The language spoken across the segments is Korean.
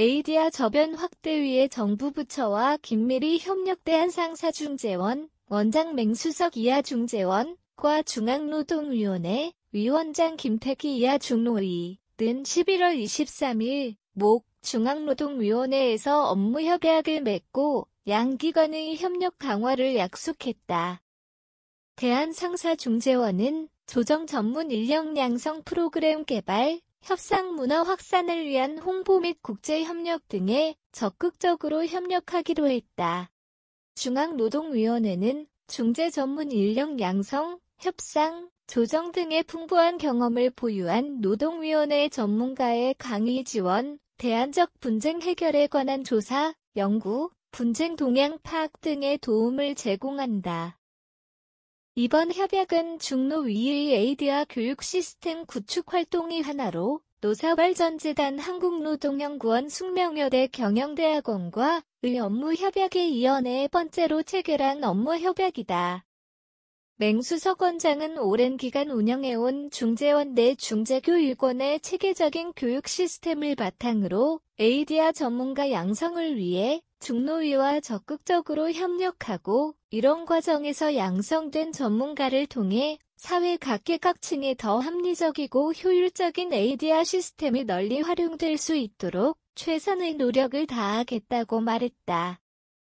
에이디아 저변 확대 위해 정부 부처와 긴밀히 협력대한 상사중재원, 원장 맹수석 이하 중재원, 과 중앙노동위원회 위원장 김태기 이하 중노위 는 11월 23일 목 중앙노동위원회에서 업무 협약을 맺고 양기관의 협력 강화를 약속했다. 대한상사중재원은 조정 전문 인력 양성 프로그램 개발, 협상 문화 확산을 위한 홍보 및 국제 협력 등에 적극적으로 협력하기로 했다. 중앙노동위원회는 중재 전문 인력 양성, 협상, 조정 등의 풍부한 경험을 보유한 노동위원회 전문가의 강의 지원, 대안적 분쟁 해결에 관한 조사, 연구, 분쟁 동향 파악 등의 도움을 제공한다. 이번 협약은 중노 위의 에이디아 교육 시스템 구축 활동이 하나로 노사발전재단 한국노동연구원 숙명여대 경영대학원과 의 업무 협약에 이어 네 번째로 체결한 업무 협약이다. 맹수석 원장은 오랜 기간 운영해온 중재원 내 중재교 일권의 체계적인 교육 시스템을 바탕으로 에이디아 전문가 양성을 위해 중노위와 적극적으로 협력하고 이런 과정에서 양성된 전문가를 통해 사회 각계각층에 더 합리적이고 효율적인 ADR 시스템이 널리 활용될 수 있도록 최선의 노력을 다하겠다고 말했다.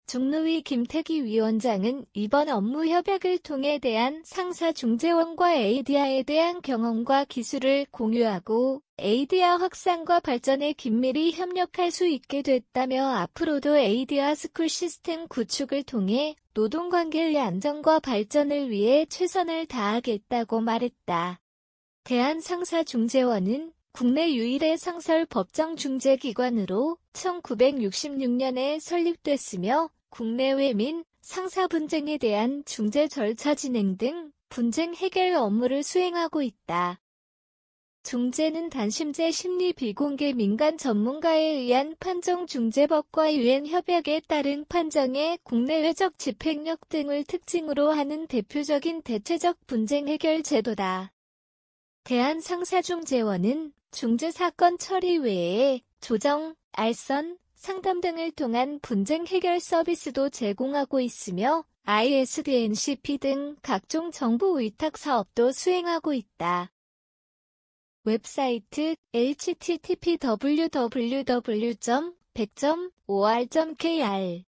중노위 김태기 위원장은 이번 업무 협약을 통해 대한 상사 중재원과 a d 디아에 대한 경험과 기술을 공유하고 a d 디아 확산과 발전에 긴밀히 협력할 수 있게 됐다며 앞으로도 a d 디아 스쿨 시스템 구축을 통해 노동관계의 안정과 발전을 위해 최선을 다하겠다고 말했다. 대한상사중재원은 국내 유일의 상설 법정 중재기관으로 1966년에 설립됐으며 국내외 및 상사 분쟁에 대한 중재 절차 진행 등 분쟁 해결 업무를 수행하고 있다. 중재는 단심제 심리 비공개 민간 전문가에 의한 판정 중재법과 유엔 협약에 따른 판정의 국내외적 집행력 등을 특징으로 하는 대표적인 대체적 분쟁 해결 제도다. 대한상사중재원은 중재 사건 처리 외에 조정, 알선, 상담 등을 통한 분쟁 해결 서비스도 제공하고 있으며 ISDNCP 등 각종 정부 위탁 사업도 수행하고 있다. 웹사이트 http www.100.or.kr